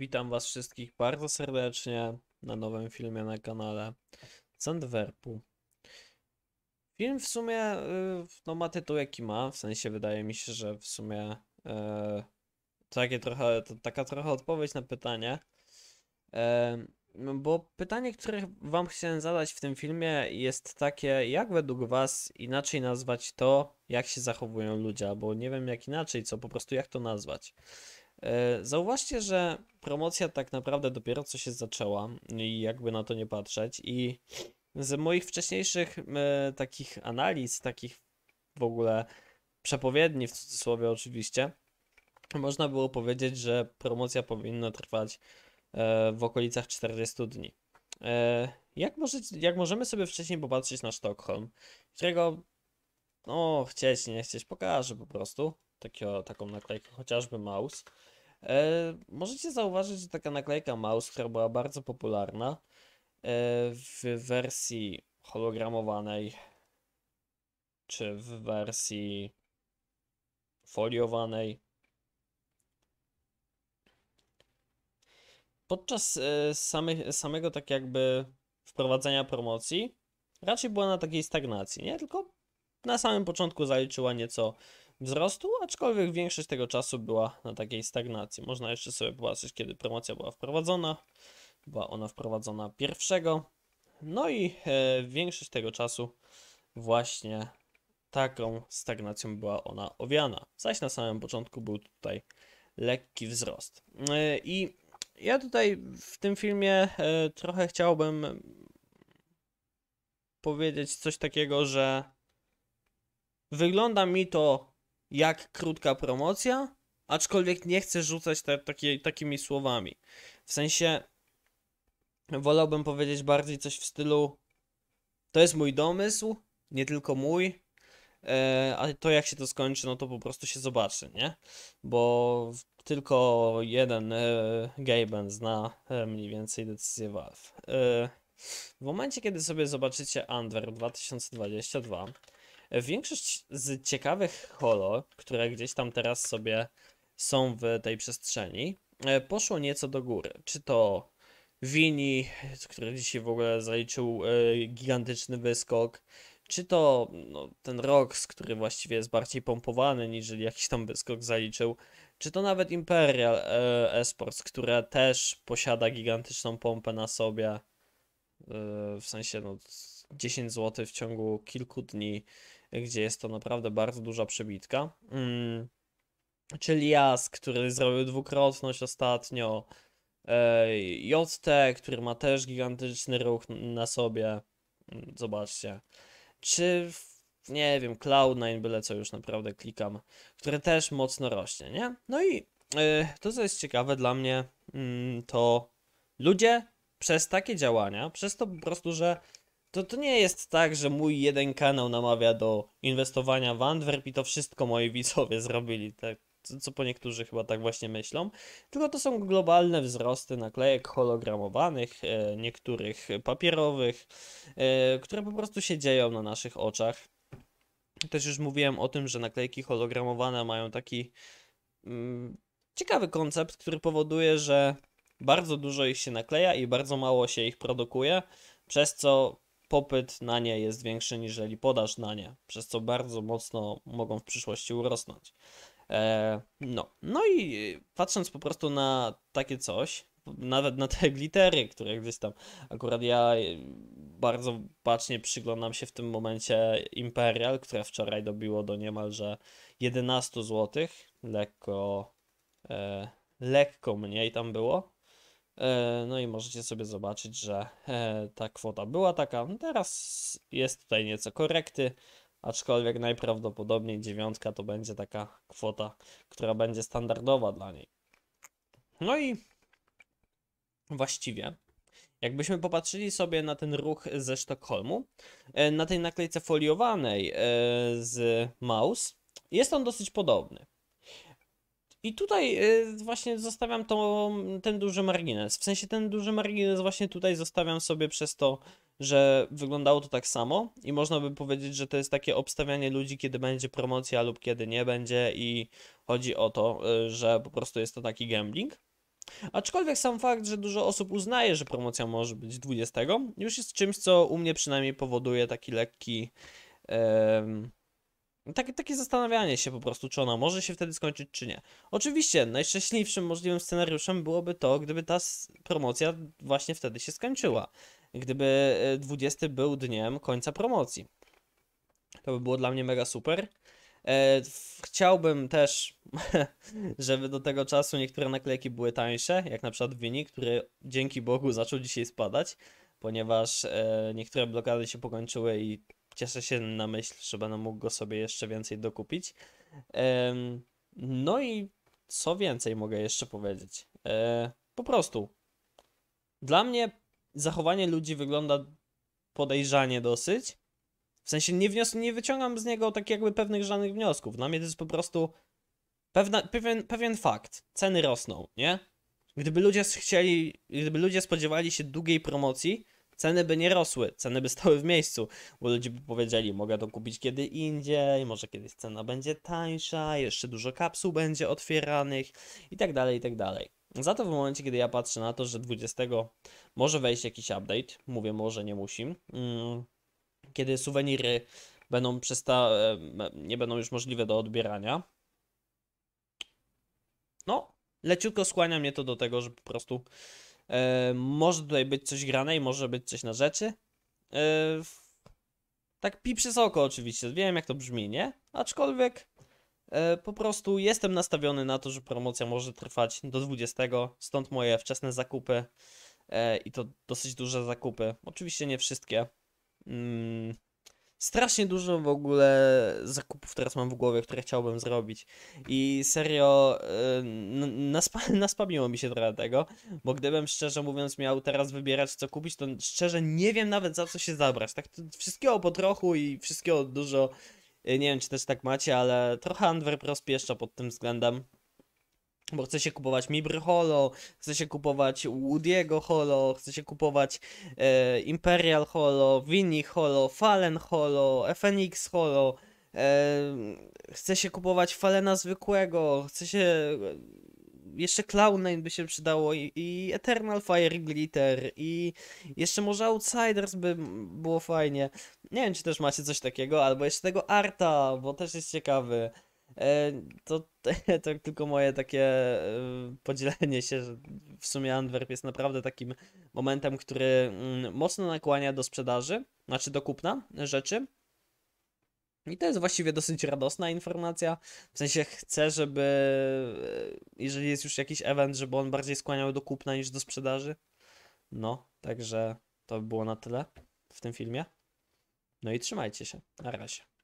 Witam Was wszystkich bardzo serdecznie na nowym filmie na kanale Sandwerpu. Film w sumie y, no, ma tytuł jaki ma, w sensie wydaje mi się, że w sumie e, takie trochę, to, taka trochę odpowiedź na pytanie. E, bo pytanie, które Wam chciałem zadać w tym filmie jest takie, jak według Was inaczej nazwać to, jak się zachowują ludzie, albo nie wiem jak inaczej, co po prostu jak to nazwać. E, zauważcie, że promocja tak naprawdę dopiero co się zaczęła i jakby na to nie patrzeć i z moich wcześniejszych e, takich analiz, takich w ogóle przepowiedni w cudzysłowie oczywiście, można było powiedzieć, że promocja powinna trwać e, w okolicach 40 dni. Jak, może, jak możemy sobie wcześniej popatrzeć na Sztokholm, którego no chcieć, nie chcieć, pokażę po prostu. Takio, taką naklejkę, chociażby mouse. E, możecie zauważyć, że taka naklejka mouse, która była bardzo popularna e, w wersji hologramowanej czy w wersji foliowanej. Podczas e, same, samego tak jakby wprowadzenia promocji raczej była na takiej stagnacji, nie? Tylko na samym początku zaliczyła nieco wzrostu, aczkolwiek większość tego czasu była na takiej stagnacji. Można jeszcze sobie popatrzeć, kiedy promocja była wprowadzona. Była ona wprowadzona pierwszego. No i e, większość tego czasu właśnie taką stagnacją była ona owiana. Zaś na samym początku był tutaj lekki wzrost. E, I ja tutaj w tym filmie e, trochę chciałbym powiedzieć coś takiego, że wygląda mi to jak krótka promocja, aczkolwiek nie chcę rzucać te, takimi słowami. W sensie wolałbym powiedzieć bardziej coś w stylu to jest mój domysł, nie tylko mój, e, a to jak się to skończy, no to po prostu się zobaczy, nie? Bo tylko jeden e, Gaben zna e, mniej więcej decyzję Valve. E, w momencie, kiedy sobie zobaczycie Under 2022, Większość z ciekawych holo, które gdzieś tam teraz sobie są w tej przestrzeni, e, poszło nieco do góry. Czy to Wini, który dzisiaj w ogóle zaliczył e, gigantyczny wyskok, czy to no, ten Rox, który właściwie jest bardziej pompowany, niż jakiś tam wyskok zaliczył, czy to nawet Imperial e, Esports, które też posiada gigantyczną pompę na sobie, w sensie no 10 zł w ciągu kilku dni, gdzie jest to naprawdę bardzo duża przebitka. Mm. Czyli Jas, który zrobił dwukrotność ostatnio, JT, który ma też gigantyczny ruch na sobie. Mm, zobaczcie. Czy nie wiem, Cloud9, byle co już naprawdę klikam, które też mocno rośnie, nie? No i y, to, co jest ciekawe dla mnie, mm, to ludzie przez takie działania, przez to po prostu, że to, to nie jest tak, że mój jeden kanał namawia do inwestowania w Antwerp i to wszystko moi widzowie zrobili, tak, co po niektórzy chyba tak właśnie myślą, tylko to są globalne wzrosty naklejek hologramowanych, e, niektórych papierowych, e, które po prostu się dzieją na naszych oczach. Też już mówiłem o tym, że naklejki hologramowane mają taki mm, ciekawy koncept, który powoduje, że bardzo dużo ich się nakleja i bardzo mało się ich produkuje, przez co popyt na nie jest większy niż podaż na nie, przez co bardzo mocno mogą w przyszłości urosnąć. E, no. no i patrząc po prostu na takie coś, nawet na te glitery, które gdzieś tam akurat ja e, bardzo bacznie przyglądam się w tym momencie Imperial, które wczoraj dobiło do niemalże 11 zł, lekko, e, lekko mniej tam było, E, no i możecie sobie zobaczyć, że e, ta kwota była taka. No teraz jest tutaj nieco korekty, aczkolwiek najprawdopodobniej dziewiątka to będzie taka kwota, która będzie standardowa dla niej. No i właściwie Jakbyśmy popatrzyli sobie na ten ruch ze Sztokholmu, e, na tej naklejce foliowanej z Maus, jest on dosyć podobny. I tutaj y, właśnie zostawiam to, ten duży margines. W sensie ten duży margines właśnie tutaj zostawiam sobie przez to, że wyglądało to tak samo i można by powiedzieć, że to jest takie obstawianie ludzi, kiedy będzie promocja lub kiedy nie będzie i chodzi o to, y, że po prostu jest to taki gambling. Aczkolwiek sam fakt, że dużo osób uznaje, że promocja może być 20, już jest czymś, co u mnie przynajmniej powoduje taki lekki. Um, no takie, takie zastanawianie się po prostu, czy ona może się wtedy skończyć, czy nie. Oczywiście, najszczęśliwszym możliwym scenariuszem byłoby to, gdyby ta promocja właśnie wtedy się skończyła. Gdyby 20 e, był dniem końca promocji. To by było dla mnie mega super. E, chciałbym też, żeby do tego czasu niektóre naklejki były tańsze, jak na przykład Wini, który dzięki Bogu zaczął dzisiaj spadać, ponieważ e, niektóre blokady się pokończyły i cieszę się na myśl, że będę mógł go sobie jeszcze więcej dokupić. No i co więcej mogę jeszcze powiedzieć? E, po prostu. Dla mnie zachowanie ludzi wygląda podejrzanie dosyć. W sensie nie, nie wyciągam z niego tak jakby pewnych żadnych wniosków. Dla mnie to jest po prostu pewna, pewien, pewien fakt. Ceny rosną, nie? Gdyby ludzie chcieli, gdyby ludzie spodziewali się długiej promocji, ceny by nie rosły, ceny by stały w miejscu, bo ludzie by powiedzieli, mogę to kupić kiedy indziej, może kiedyś cena będzie tańsza, jeszcze dużo kapsuł będzie otwieranych i tak dalej, i tak dalej. Za to w momencie, kiedy ja patrzę na to, że 20 może wejść jakiś update, mówię może nie musi, mm, kiedy suweniry będą przesta nie będą już możliwe do odbierania, no, leciutko skłania mnie to do tego, że po prostu E, może tutaj być coś grane i może być coś na rzeczy. E, tak pi przez oko oczywiście, wiem jak to brzmi, nie? Aczkolwiek e, po prostu jestem nastawiony na to, że promocja może trwać do 20, stąd moje wczesne zakupy i to dosyć duże zakupy. Oczywiście nie wszystkie. Mm, strasznie dużo w ogóle zakupów teraz mam w głowie, które chciałbym zrobić. I serio, yy, naspamiło mi się trochę tego, bo gdybym szczerze mówiąc miał teraz wybierać co kupić, to szczerze nie wiem nawet za co się zabrać. Tak wszystkiego po trochu i wszystkiego dużo. Y, nie wiem, czy też tak macie, ale trochę Antwerp rozpieszcza pod tym względem bo chce się kupować Mibry Holo, chce się kupować Woody'ego Holo, chce się kupować e, Imperial Holo, Winnie Holo, Fallen Holo, FNX Holo, e, chce się kupować Falena zwykłego, chce się... E, jeszcze Clown by się przydało i, i Eternal Fire Glitter i jeszcze może Outsiders by było fajnie. Nie wiem, czy też macie coś takiego, albo jeszcze tego Arta, bo też jest ciekawy. E, to, to tylko moje takie e, podzielenie się, że w sumie Antwerp jest naprawdę takim momentem, który mm, mocno nakłania do sprzedaży, znaczy do kupna rzeczy. I to jest właściwie dosyć radosna informacja. W sensie chcę, żeby e, jeżeli jest już jakiś event, żeby on bardziej skłaniał do kupna niż do sprzedaży. No, także to by było na tyle w tym filmie. No i trzymajcie się. Na razie.